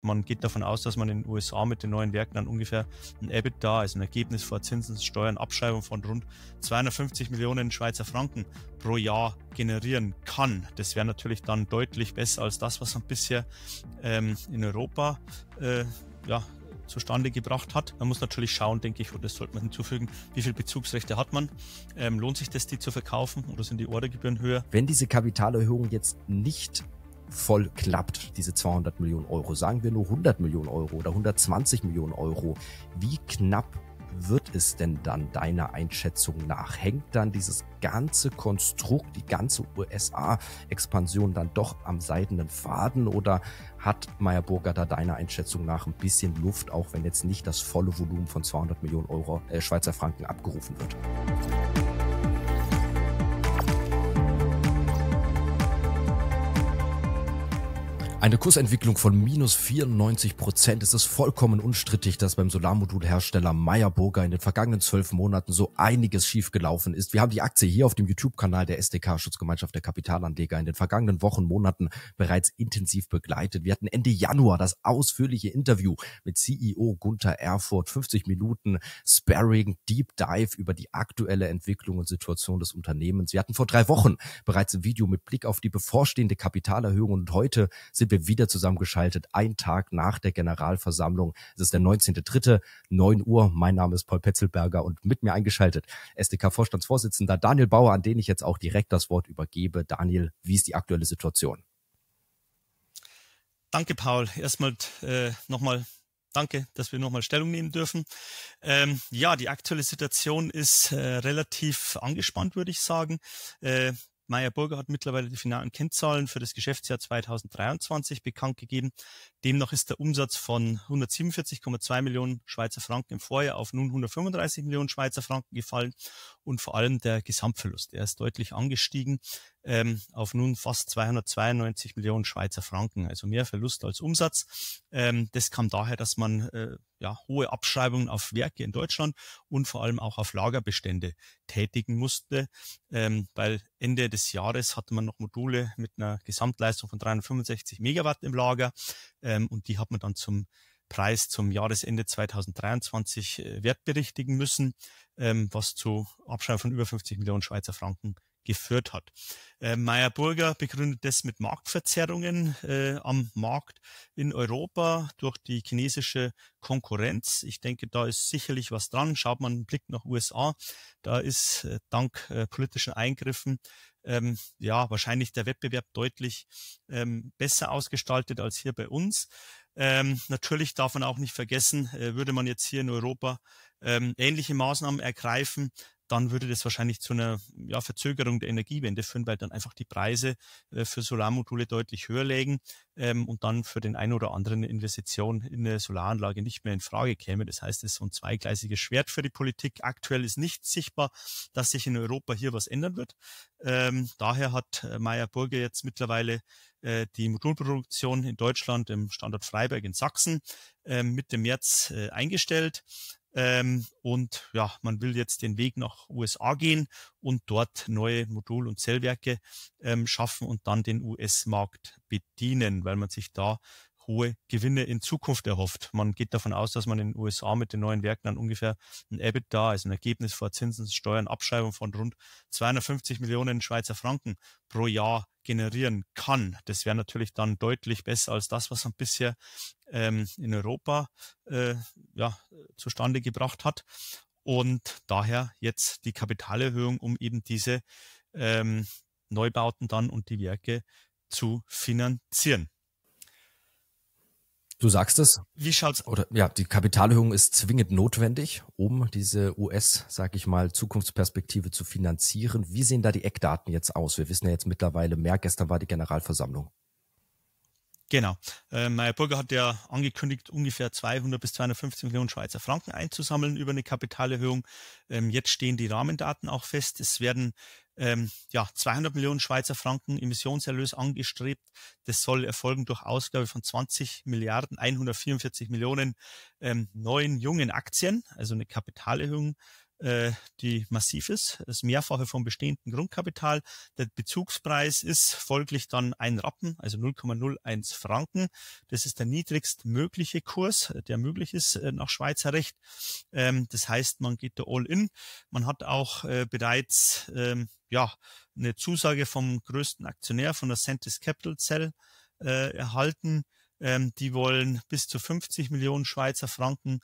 Man geht davon aus, dass man in den USA mit den neuen Werken dann ungefähr ein EBITDA, also ein Ergebnis vor Zinsen, Steuern, Abschreibung von rund 250 Millionen Schweizer Franken pro Jahr generieren kann. Das wäre natürlich dann deutlich besser als das, was man bisher ähm, in Europa äh, ja, zustande gebracht hat. Man muss natürlich schauen, denke ich, und das sollte man hinzufügen, wie viele Bezugsrechte hat man? Ähm, lohnt sich das, die zu verkaufen oder sind die Ordergebühren höher? Wenn diese Kapitalerhöhung jetzt nicht voll klappt, diese 200 Millionen Euro, sagen wir nur 100 Millionen Euro oder 120 Millionen Euro, wie knapp wird es denn dann deiner Einschätzung nach? Hängt dann dieses ganze Konstrukt, die ganze USA-Expansion dann doch am seidenen Faden oder hat Meyer Burger da deiner Einschätzung nach ein bisschen Luft, auch wenn jetzt nicht das volle Volumen von 200 Millionen Euro äh, Schweizer Franken abgerufen wird? Eine Kursentwicklung von minus 94 Prozent. Es ist vollkommen unstrittig, dass beim Solarmodulhersteller Meyer in den vergangenen zwölf Monaten so einiges schiefgelaufen ist. Wir haben die Aktie hier auf dem YouTube-Kanal der SDK Schutzgemeinschaft der Kapitalanleger in den vergangenen Wochen, Monaten bereits intensiv begleitet. Wir hatten Ende Januar das ausführliche Interview mit CEO Gunther Erfurt. 50 Minuten Sparring Deep Dive über die aktuelle Entwicklung und Situation des Unternehmens. Wir hatten vor drei Wochen bereits ein Video mit Blick auf die bevorstehende Kapitalerhöhung und heute sind wir wir wieder zusammengeschaltet, ein Tag nach der Generalversammlung. Es ist der 19.3., 9 Uhr. Mein Name ist Paul Petzelberger und mit mir eingeschaltet SDK-Vorstandsvorsitzender Daniel Bauer, an den ich jetzt auch direkt das Wort übergebe. Daniel, wie ist die aktuelle Situation? Danke, Paul. Erstmal äh, nochmal danke, dass wir nochmal Stellung nehmen dürfen. Ähm, ja, die aktuelle Situation ist äh, relativ angespannt, würde ich sagen. Äh, Meyer Burger hat mittlerweile die finalen Kennzahlen für das Geschäftsjahr 2023 bekannt gegeben. Demnach ist der Umsatz von 147,2 Millionen Schweizer Franken im Vorjahr auf nun 135 Millionen Schweizer Franken gefallen und vor allem der Gesamtverlust. Er ist deutlich angestiegen ähm, auf nun fast 292 Millionen Schweizer Franken, also mehr Verlust als Umsatz. Ähm, das kam daher, dass man äh, ja, hohe Abschreibungen auf Werke in Deutschland und vor allem auch auf Lagerbestände tätigen musste, ähm, weil Ende des Jahres hatte man noch Module mit einer Gesamtleistung von 365 Megawatt im Lager ähm, und die hat man dann zum Preis zum Jahresende 2023 äh, wertberichtigen müssen, ähm, was zu Abschreibung von über 50 Millionen Schweizer Franken geführt hat. Äh, Meyer Burger begründet das mit Marktverzerrungen äh, am Markt in Europa durch die chinesische Konkurrenz. Ich denke, da ist sicherlich was dran. Schaut man einen Blick nach USA, da ist äh, dank äh, politischen Eingriffen ähm, ja wahrscheinlich der Wettbewerb deutlich ähm, besser ausgestaltet als hier bei uns. Ähm, natürlich darf man auch nicht vergessen, äh, würde man jetzt hier in Europa ähm, ähnliche Maßnahmen ergreifen, dann würde das wahrscheinlich zu einer ja, Verzögerung der Energiewende führen, weil dann einfach die Preise äh, für Solarmodule deutlich höher lägen ähm, und dann für den einen oder anderen Investition in eine Solaranlage nicht mehr in Frage käme. Das heißt, es ist so ein zweigleisiges Schwert für die Politik. Aktuell ist nicht sichtbar, dass sich in Europa hier was ändern wird. Ähm, daher hat äh, Meyer Burger jetzt mittlerweile äh, die Modulproduktion in Deutschland im Standort Freiberg in Sachsen ähm, äh, mit dem März eingestellt. Ähm, und ja, man will jetzt den Weg nach USA gehen und dort neue Modul- und Zellwerke ähm, schaffen und dann den US-Markt bedienen, weil man sich da hohe Gewinne in Zukunft erhofft. Man geht davon aus, dass man in den USA mit den neuen Werken dann ungefähr ein EBIT da, also ein Ergebnis vor Zinsen, Steuern, Abschreibung von rund 250 Millionen Schweizer Franken pro Jahr generieren kann. Das wäre natürlich dann deutlich besser als das, was man bisher ähm, in Europa äh, ja, zustande gebracht hat. Und daher jetzt die Kapitalerhöhung, um eben diese ähm, Neubauten dann und die Werke zu finanzieren. Du sagst es. Wie schaut's? Oder ja, die Kapitalerhöhung ist zwingend notwendig, um diese US, sag ich mal, Zukunftsperspektive zu finanzieren. Wie sehen da die Eckdaten jetzt aus? Wir wissen ja jetzt mittlerweile mehr. Gestern war die Generalversammlung. Genau. Äh, Meyer Burger hat ja angekündigt, ungefähr 200 bis 250 Millionen Schweizer Franken einzusammeln über eine Kapitalerhöhung. Ähm, jetzt stehen die Rahmendaten auch fest. Es werden ähm, ja, 200 Millionen Schweizer Franken Emissionserlös angestrebt. Das soll erfolgen durch Ausgabe von 20 Milliarden 144 Millionen ähm, neuen jungen Aktien, also eine Kapitalerhöhung äh, die massiv ist, das Mehrfache vom bestehenden Grundkapital. Der Bezugspreis ist folglich dann ein Rappen, also 0,01 Franken. Das ist der niedrigstmögliche Kurs, der möglich ist äh, nach Schweizer Recht. Ähm, das heißt, man geht da all in. Man hat auch äh, bereits ähm, ja eine Zusage vom größten Aktionär von der Centis Capital Cell erhalten. Ähm, die wollen bis zu 50 Millionen Schweizer Franken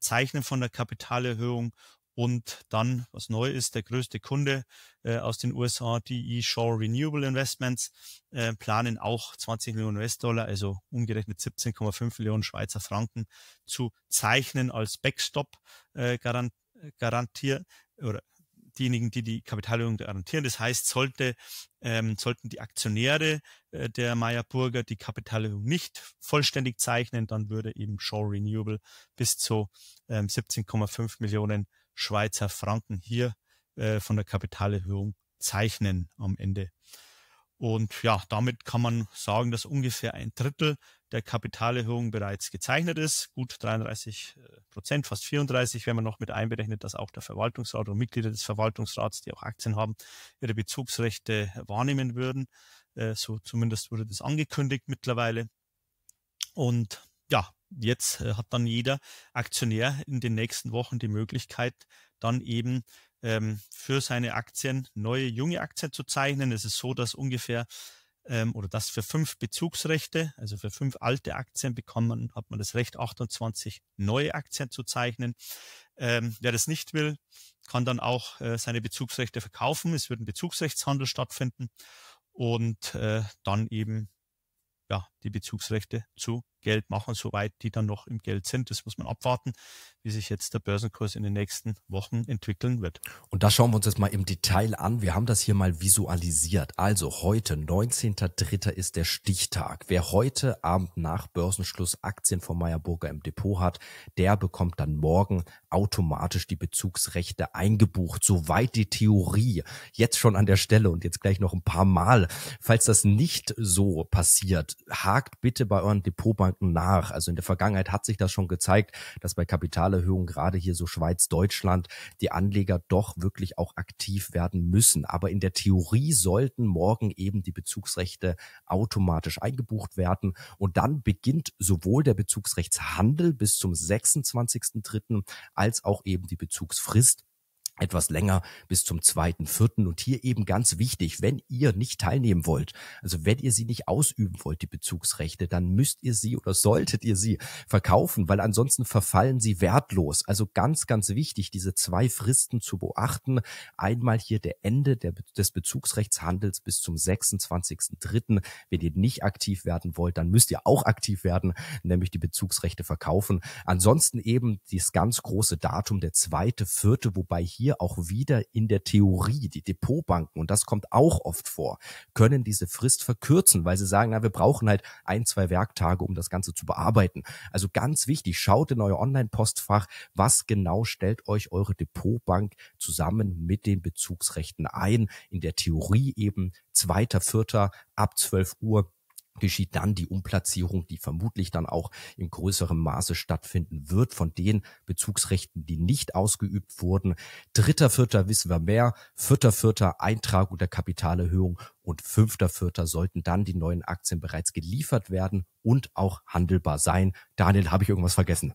zeichnen von der Kapitalerhöhung und dann, was neu ist, der größte Kunde äh, aus den USA, die eShore Renewable Investments, äh, planen auch 20 Millionen US-Dollar, also umgerechnet 17,5 Millionen Schweizer Franken zu zeichnen als Backstop äh, garant garantier oder diejenigen, die die Kapitalerhöhung garantieren. Das heißt, sollte, ähm, sollten die Aktionäre äh, der Meyer-Burger die Kapitalerhöhung nicht vollständig zeichnen, dann würde eben Shore Renewable bis zu ähm, 17,5 Millionen Schweizer Franken hier äh, von der Kapitalerhöhung zeichnen am Ende. Und ja, damit kann man sagen, dass ungefähr ein Drittel der Kapitalerhöhung bereits gezeichnet ist. Gut 33 äh, Prozent, fast 34, wenn man noch mit einberechnet, dass auch der Verwaltungsrat und Mitglieder des Verwaltungsrats, die auch Aktien haben, ihre Bezugsrechte wahrnehmen würden. Äh, so zumindest wurde das angekündigt mittlerweile. Und ja, jetzt äh, hat dann jeder Aktionär in den nächsten Wochen die Möglichkeit, dann eben ähm, für seine Aktien neue junge Aktien zu zeichnen. Es ist so, dass ungefähr ähm, oder das für fünf Bezugsrechte, also für fünf alte Aktien bekommt man, hat man das Recht, 28 neue Aktien zu zeichnen. Ähm, wer das nicht will, kann dann auch äh, seine Bezugsrechte verkaufen. Es wird ein Bezugsrechtshandel stattfinden und äh, dann eben ja, die Bezugsrechte zu Geld machen, soweit die dann noch im Geld sind. Das muss man abwarten, wie sich jetzt der Börsenkurs in den nächsten Wochen entwickeln wird. Und das schauen wir uns jetzt mal im Detail an. Wir haben das hier mal visualisiert. Also heute, 19.03. ist der Stichtag. Wer heute Abend nach Börsenschluss Aktien von Meyer im Depot hat, der bekommt dann morgen automatisch die Bezugsrechte eingebucht. Soweit die Theorie. Jetzt schon an der Stelle und jetzt gleich noch ein paar Mal. Falls das nicht so passiert, hakt bitte bei euren Depotbanken Banken nach. Also in der Vergangenheit hat sich das schon gezeigt, dass bei Kapitalerhöhungen gerade hier so Schweiz, Deutschland die Anleger doch wirklich auch aktiv werden müssen. Aber in der Theorie sollten morgen eben die Bezugsrechte automatisch eingebucht werden. Und dann beginnt sowohl der Bezugsrechtshandel bis zum 26.3. als auch eben die Bezugsfrist etwas länger bis zum zweiten, vierten. Und hier eben ganz wichtig, wenn ihr nicht teilnehmen wollt, also wenn ihr sie nicht ausüben wollt, die Bezugsrechte, dann müsst ihr sie oder solltet ihr sie verkaufen, weil ansonsten verfallen sie wertlos. Also ganz, ganz wichtig, diese zwei Fristen zu beachten. Einmal hier der Ende der, des Bezugsrechtshandels bis zum 26.3. Wenn ihr nicht aktiv werden wollt, dann müsst ihr auch aktiv werden, nämlich die Bezugsrechte verkaufen. Ansonsten eben dieses ganz große Datum, der zweite, vierte, wobei hier hier auch wieder in der Theorie. Die Depotbanken, und das kommt auch oft vor, können diese Frist verkürzen, weil sie sagen, na, wir brauchen halt ein, zwei Werktage, um das Ganze zu bearbeiten. Also ganz wichtig, schaut in euer Online-Postfach, was genau stellt euch eure Depotbank zusammen mit den Bezugsrechten ein. In der Theorie eben zweiter, vierter ab 12 Uhr geschieht dann die Umplatzierung, die vermutlich dann auch im größeren Maße stattfinden wird von den Bezugsrechten, die nicht ausgeübt wurden. Dritter, vierter wissen wir mehr. Vierter, vierter Eintragung der Kapitalerhöhung und fünfter, vierter sollten dann die neuen Aktien bereits geliefert werden und auch handelbar sein. Daniel, habe ich irgendwas vergessen?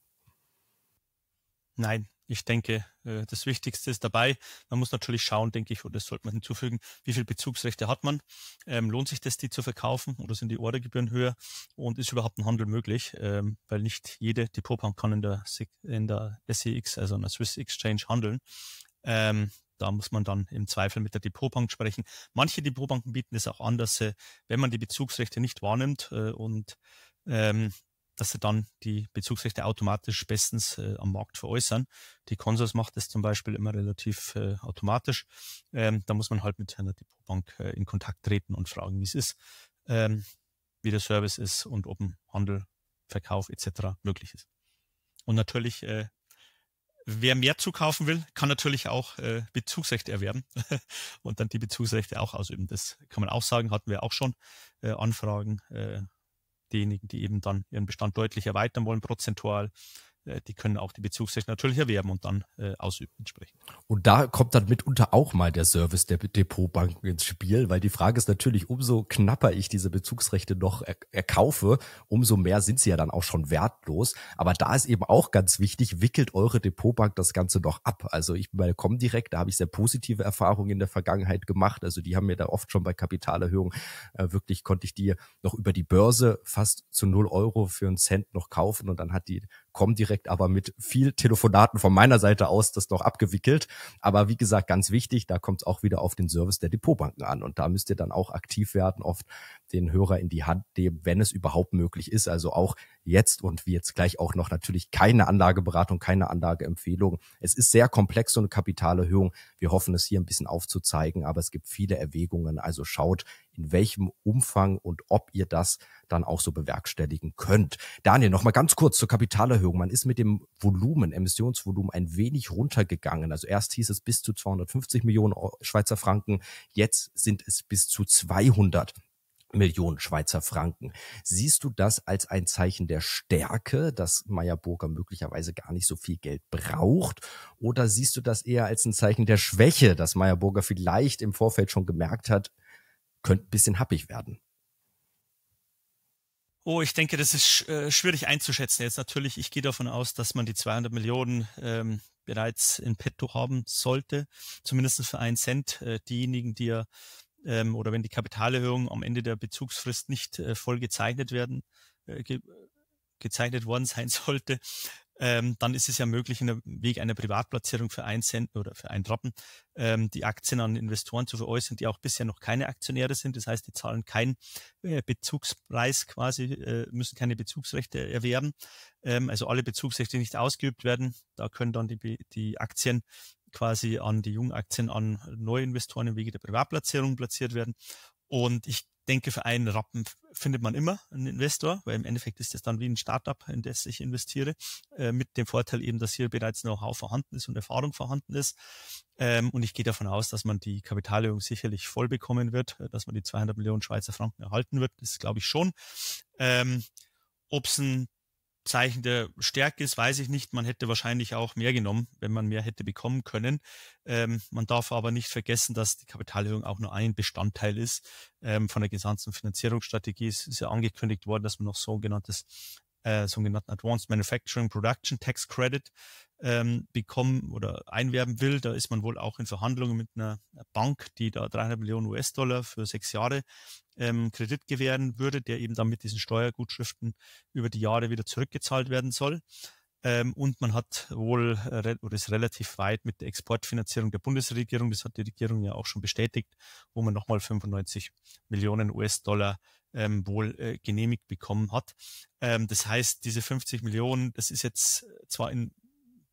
Nein, ich denke, äh, das Wichtigste ist dabei. Man muss natürlich schauen, denke ich, oder das sollte man hinzufügen, wie viele Bezugsrechte hat man? Ähm, lohnt sich das, die zu verkaufen oder sind die Ordergebühren höher? Und ist überhaupt ein Handel möglich? Ähm, weil nicht jede Depotbank kann in der, in der SEX, also in der Swiss Exchange, handeln. Ähm, da muss man dann im Zweifel mit der Depotbank sprechen. Manche Depotbanken bieten es auch an, dass äh, wenn man die Bezugsrechte nicht wahrnimmt äh, und ähm, dass sie dann die Bezugsrechte automatisch bestens äh, am Markt veräußern. Die Consors macht das zum Beispiel immer relativ äh, automatisch. Ähm, da muss man halt mit einer Depotbank äh, in Kontakt treten und fragen, wie es ist, ähm, wie der Service ist und ob ein Handel, Verkauf etc. möglich ist. Und natürlich, äh, wer mehr zukaufen will, kann natürlich auch äh, Bezugsrechte erwerben und dann die Bezugsrechte auch ausüben. Das kann man auch sagen, hatten wir auch schon äh, Anfragen diejenigen, die eben dann ihren Bestand deutlich erweitern wollen, prozentual, äh, die können auch die Bezugsrechte natürlich erwerben und dann äh, ausüben entsprechend. Und da kommt dann mitunter auch mal der Service der Depotbanken ins Spiel, weil die Frage ist natürlich, umso knapper ich diese Bezugsrechte noch er erkaufe, umso mehr sind sie ja dann auch schon wertlos. Aber da ist eben auch ganz wichtig, wickelt eure Depotbank das Ganze noch ab. Also ich bin bei Comdirect, da habe ich sehr positive Erfahrungen in der Vergangenheit gemacht. Also die haben mir da oft schon bei Kapitalerhöhungen äh, wirklich konnte ich die noch über die Börse fast zu null Euro für einen Cent noch kaufen und dann hat die komme direkt aber mit viel Telefonaten von meiner Seite aus das noch abgewickelt. Aber wie gesagt, ganz wichtig, da kommt es auch wieder auf den Service der Depotbanken an. Und da müsst ihr dann auch aktiv werden, oft den Hörer in die Hand nehmen, wenn es überhaupt möglich ist. Also auch jetzt und wie jetzt gleich auch noch natürlich keine Anlageberatung, keine Anlageempfehlung. Es ist sehr komplex, so eine Kapitalerhöhung. Wir hoffen es hier ein bisschen aufzuzeigen, aber es gibt viele Erwägungen. Also schaut, in welchem Umfang und ob ihr das dann auch so bewerkstelligen könnt. Daniel, nochmal ganz kurz zur Kapitalerhöhung. Man ist mit dem Volumen, Emissionsvolumen ein wenig runtergegangen. Also erst hieß es bis zu 250 Millionen Schweizer Franken, jetzt sind es bis zu 200 Millionen Schweizer Franken. Siehst du das als ein Zeichen der Stärke, dass Meyer Burger möglicherweise gar nicht so viel Geld braucht? Oder siehst du das eher als ein Zeichen der Schwäche, dass Meyer Burger vielleicht im Vorfeld schon gemerkt hat, könnte ein bisschen happig werden. Oh, ich denke, das ist äh, schwierig einzuschätzen. Jetzt natürlich, ich gehe davon aus, dass man die 200 Millionen ähm, bereits in petto haben sollte, zumindest für einen Cent. Äh, diejenigen, die ja ähm, oder wenn die Kapitalerhöhung am Ende der Bezugsfrist nicht äh, voll gezeichnet werden, äh, ge gezeichnet worden sein sollte, ähm, dann ist es ja möglich, in der Weg einer Privatplatzierung für einen Cent oder für einen Rappen ähm, die Aktien an Investoren zu veräußern, die auch bisher noch keine Aktionäre sind. Das heißt, die zahlen keinen äh, Bezugspreis quasi, äh, müssen keine Bezugsrechte erwerben. Ähm, also alle Bezugsrechte nicht ausgeübt werden. Da können dann die, die Aktien quasi an die jungen Aktien an neue Investoren im Wege der Privatplatzierung platziert werden. Und ich denke, für einen Rappen findet man immer einen Investor, weil im Endeffekt ist das dann wie ein Startup, in das ich investiere, äh, mit dem Vorteil eben, dass hier bereits Know-how vorhanden ist und Erfahrung vorhanden ist. Ähm, und ich gehe davon aus, dass man die Kapitalerhöhung sicherlich voll bekommen wird, äh, dass man die 200 Millionen Schweizer Franken erhalten wird. Das glaube ich schon. Ähm, Ob es ein Zeichen der Stärke ist, weiß ich nicht. Man hätte wahrscheinlich auch mehr genommen, wenn man mehr hätte bekommen können. Ähm, man darf aber nicht vergessen, dass die Kapitalerhöhung auch nur ein Bestandteil ist ähm, von der gesamten Finanzierungsstrategie. Es ist ja angekündigt worden, dass man noch sogenanntes äh, sogenannten Advanced Manufacturing Production Tax Credit ähm, bekommen oder einwerben will. Da ist man wohl auch in Verhandlungen mit einer Bank, die da 300 Millionen US-Dollar für sechs Jahre ähm, Kredit gewähren würde, der eben dann mit diesen Steuergutschriften über die Jahre wieder zurückgezahlt werden soll. Ähm, und man hat wohl äh, oder ist relativ weit mit der Exportfinanzierung der Bundesregierung, das hat die Regierung ja auch schon bestätigt, wo man nochmal 95 Millionen US-Dollar ähm, wohl äh, genehmigt bekommen hat. Ähm, das heißt, diese 50 Millionen, das ist jetzt zwar in,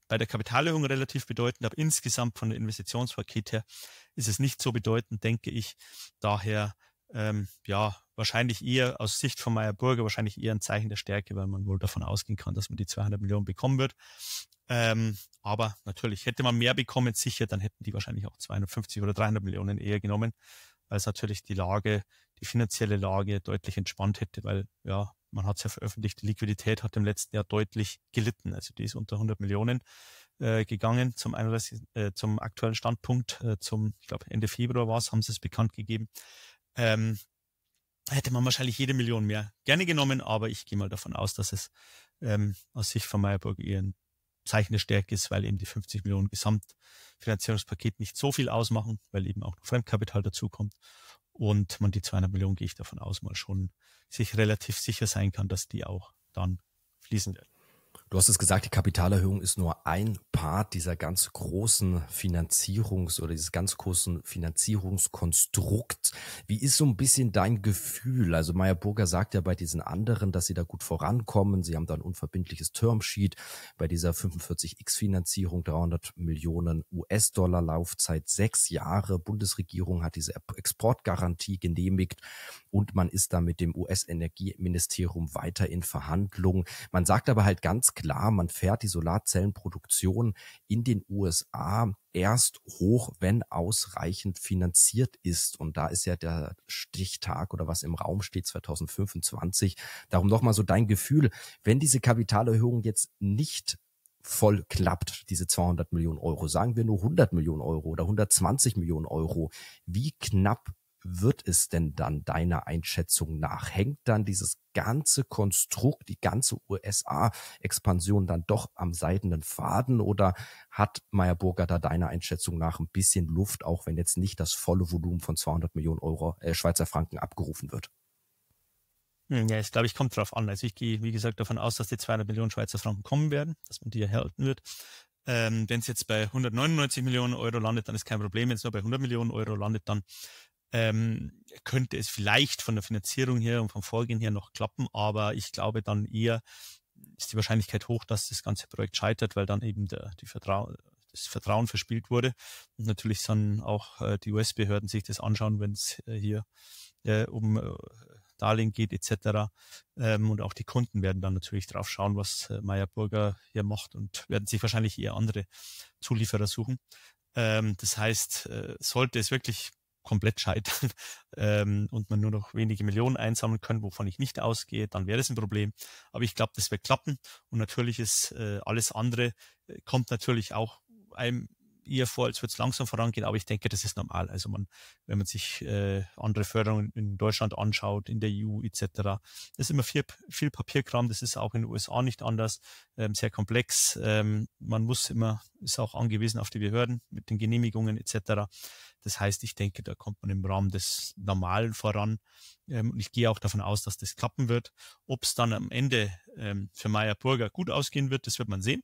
bei der Kapitalerhöhung relativ bedeutend, aber insgesamt von der Investitionspaket her ist es nicht so bedeutend, denke ich. Daher ähm, ja, wahrscheinlich eher aus Sicht von Meyer Burger wahrscheinlich eher ein Zeichen der Stärke, weil man wohl davon ausgehen kann, dass man die 200 Millionen bekommen wird. Ähm, aber natürlich, hätte man mehr bekommen, sicher, dann hätten die wahrscheinlich auch 250 oder 300 Millionen eher genommen, weil es natürlich die Lage die finanzielle Lage deutlich entspannt hätte, weil ja, man hat es ja veröffentlicht, die Liquidität hat im letzten Jahr deutlich gelitten. Also die ist unter 100 Millionen äh, gegangen zum, 31, äh, zum aktuellen Standpunkt. Äh, zum, ich glaube, Ende Februar war es, haben sie es bekannt gegeben. Ähm, hätte man wahrscheinlich jede Million mehr gerne genommen, aber ich gehe mal davon aus, dass es ähm, aus Sicht von Meyerburg eher ein Zeichen der Stärke ist, weil eben die 50 Millionen Gesamtfinanzierungspaket nicht so viel ausmachen, weil eben auch noch Fremdkapital dazukommt und man die 200 Millionen, gehe ich davon aus, mal schon sich relativ sicher sein kann, dass die auch dann fließen werden. Du hast es gesagt, die Kapitalerhöhung ist nur ein Part dieser ganz großen Finanzierungs- oder dieses ganz großen Finanzierungskonstrukt. Wie ist so ein bisschen dein Gefühl? Also Meyer Burger sagt ja bei diesen anderen, dass sie da gut vorankommen. Sie haben da ein unverbindliches Termsheet bei dieser 45x-Finanzierung, 300 Millionen US-Dollar Laufzeit, sechs Jahre. Bundesregierung hat diese Exportgarantie genehmigt und man ist da mit dem US-Energieministerium weiter in Verhandlungen. Man sagt aber halt ganz klar, man fährt die Solarzellenproduktion in den USA erst hoch, wenn ausreichend finanziert ist. Und da ist ja der Stichtag oder was im Raum steht 2025. Darum nochmal so dein Gefühl, wenn diese Kapitalerhöhung jetzt nicht voll klappt, diese 200 Millionen Euro, sagen wir nur 100 Millionen Euro oder 120 Millionen Euro, wie knapp wird es denn dann deiner Einschätzung nach? Hängt dann dieses ganze Konstrukt, die ganze USA-Expansion dann doch am seidenen Faden oder hat Meyerburger da deiner Einschätzung nach ein bisschen Luft, auch wenn jetzt nicht das volle Volumen von 200 Millionen Euro äh, Schweizer Franken abgerufen wird? Hm, ja, ich glaube, ich kommt drauf an. Also ich gehe, wie gesagt, davon aus, dass die 200 Millionen Schweizer Franken kommen werden, dass man die erhalten wird. Ähm, wenn es jetzt bei 199 Millionen Euro landet, dann ist kein Problem. Wenn es nur bei 100 Millionen Euro landet, dann ähm, könnte es vielleicht von der Finanzierung her und vom Vorgehen her noch klappen, aber ich glaube dann eher ist die Wahrscheinlichkeit hoch, dass das ganze Projekt scheitert, weil dann eben der, die Vertrau das Vertrauen verspielt wurde und natürlich sollen auch äh, die US-Behörden sich das anschauen, wenn es äh, hier äh, um äh, Darlehen geht etc. Ähm, und auch die Kunden werden dann natürlich drauf schauen, was äh, Meyer Burger hier macht und werden sich wahrscheinlich eher andere Zulieferer suchen. Ähm, das heißt, äh, sollte es wirklich komplett scheitern ähm, und man nur noch wenige Millionen einsammeln kann, wovon ich nicht ausgehe, dann wäre das ein Problem. Aber ich glaube, das wird klappen. Und natürlich ist äh, alles andere, äh, kommt natürlich auch einem eher vor, als würde es langsam vorangehen, aber ich denke, das ist normal. Also man, wenn man sich äh, andere Förderungen in Deutschland anschaut, in der EU etc., ist immer viel, viel Papierkram, das ist auch in den USA nicht anders, ähm, sehr komplex. Ähm, man muss immer, ist auch angewiesen auf die Behörden mit den Genehmigungen etc. Das heißt, ich denke, da kommt man im Rahmen des Normalen voran. Ähm, und ich gehe auch davon aus, dass das klappen wird. Ob es dann am Ende ähm, für Meyer Burger gut ausgehen wird, das wird man sehen.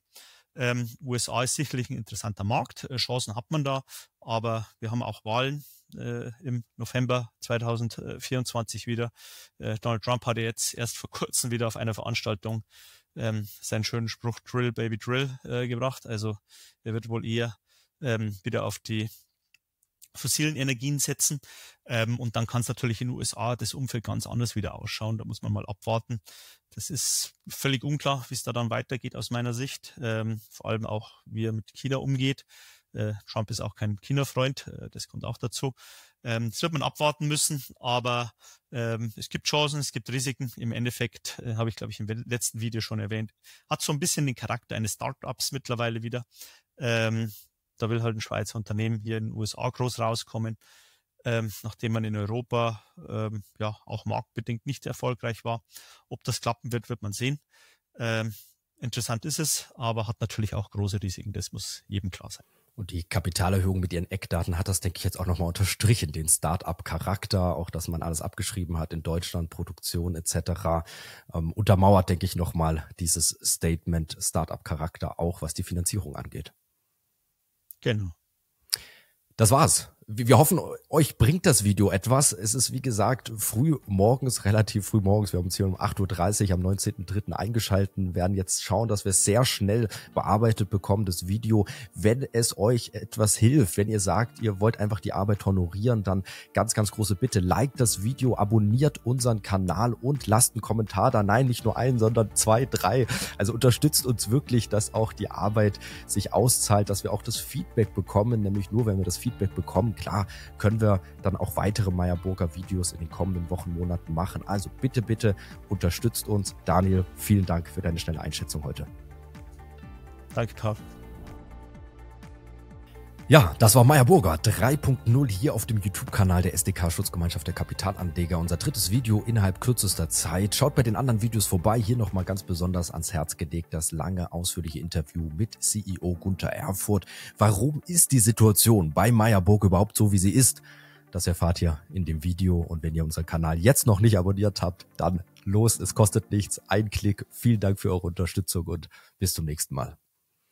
Ähm, USA ist sicherlich ein interessanter Markt, äh, Chancen hat man da, aber wir haben auch Wahlen äh, im November 2024 wieder. Äh, Donald Trump hatte jetzt erst vor kurzem wieder auf einer Veranstaltung ähm, seinen schönen Spruch Drill, Baby Drill äh, gebracht. Also er wird wohl eher ähm, wieder auf die fossilen Energien setzen. Ähm, und dann kann es natürlich in den USA das Umfeld ganz anders wieder ausschauen. Da muss man mal abwarten. Das ist völlig unklar, wie es da dann weitergeht aus meiner Sicht. Ähm, vor allem auch, wie er mit China umgeht. Äh, Trump ist auch kein China-Freund, äh, das kommt auch dazu. Ähm, das wird man abwarten müssen, aber ähm, es gibt Chancen, es gibt Risiken. Im Endeffekt, äh, habe ich glaube ich im letzten Video schon erwähnt, hat so ein bisschen den Charakter eines Startups mittlerweile wieder. Ähm, da will halt ein Schweizer Unternehmen hier in den USA groß rauskommen, ähm, nachdem man in Europa ähm, ja auch marktbedingt nicht erfolgreich war. Ob das klappen wird, wird man sehen. Ähm, interessant ist es, aber hat natürlich auch große Risiken. Das muss jedem klar sein. Und die Kapitalerhöhung mit ihren Eckdaten hat das, denke ich, jetzt auch nochmal unterstrichen, den Start-up-Charakter, auch dass man alles abgeschrieben hat in Deutschland, Produktion etc. Ähm, untermauert, denke ich, nochmal dieses Statement Start-up-Charakter, auch was die Finanzierung angeht. Genau. Das war's wir hoffen, euch bringt das Video etwas. Es ist, wie gesagt, früh morgens, relativ früh morgens. Wir haben uns hier um 8.30 Uhr am 19.03. eingeschalten, werden jetzt schauen, dass wir es sehr schnell bearbeitet bekommen, das Video. Wenn es euch etwas hilft, wenn ihr sagt, ihr wollt einfach die Arbeit honorieren, dann ganz, ganz große Bitte, liked das Video, abonniert unseren Kanal und lasst einen Kommentar da. Nein, nicht nur einen, sondern zwei, drei. Also unterstützt uns wirklich, dass auch die Arbeit sich auszahlt, dass wir auch das Feedback bekommen, nämlich nur, wenn wir das Feedback bekommen, klar können wir dann auch weitere Meyerburger Videos in den kommenden Wochen, Monaten machen. Also bitte, bitte unterstützt uns. Daniel, vielen Dank für deine schnelle Einschätzung heute. Danke, Carsten. Ja, das war Meyer Burger 3.0 hier auf dem YouTube-Kanal der SDK Schutzgemeinschaft der Kapitalanleger. Unser drittes Video innerhalb kürzester Zeit. Schaut bei den anderen Videos vorbei. Hier nochmal ganz besonders ans Herz gelegt das lange, ausführliche Interview mit CEO Gunther Erfurt. Warum ist die Situation bei Meyer Burger überhaupt so, wie sie ist? Das erfahrt ihr in dem Video. Und wenn ihr unseren Kanal jetzt noch nicht abonniert habt, dann los. Es kostet nichts. Ein Klick. Vielen Dank für eure Unterstützung und bis zum nächsten Mal.